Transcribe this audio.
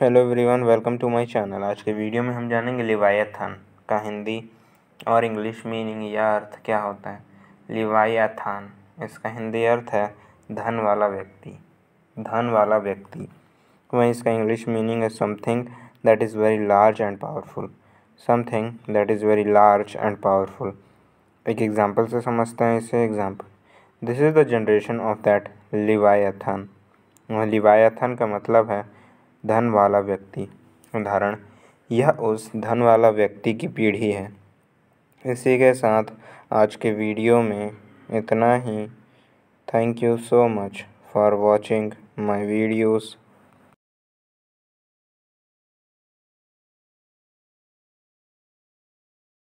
hello everyone welcome to my channel आज के video में हम जानेंगे लिवायाथन का हिंदी और इंग्लिश मीनिंग या अर्थ क्या होता है लिवायाथान इसका हिंदी अर्थ है धन वाला व्यक्ति धन वाला व्यक्ति वहीं इसका इंग्लिश मीनिंग है something that is very large and powerful something that is very large and powerful एक एग्ज़ाम्पल से समझते हैं इसे example this is the generation of that leviathan leviathan का मतलब है धन वाला व्यक्ति उदाहरण यह उस धन वाला व्यक्ति की पीढ़ी है इसी के साथ आज के वीडियो में इतना ही thank you so much for watching my videos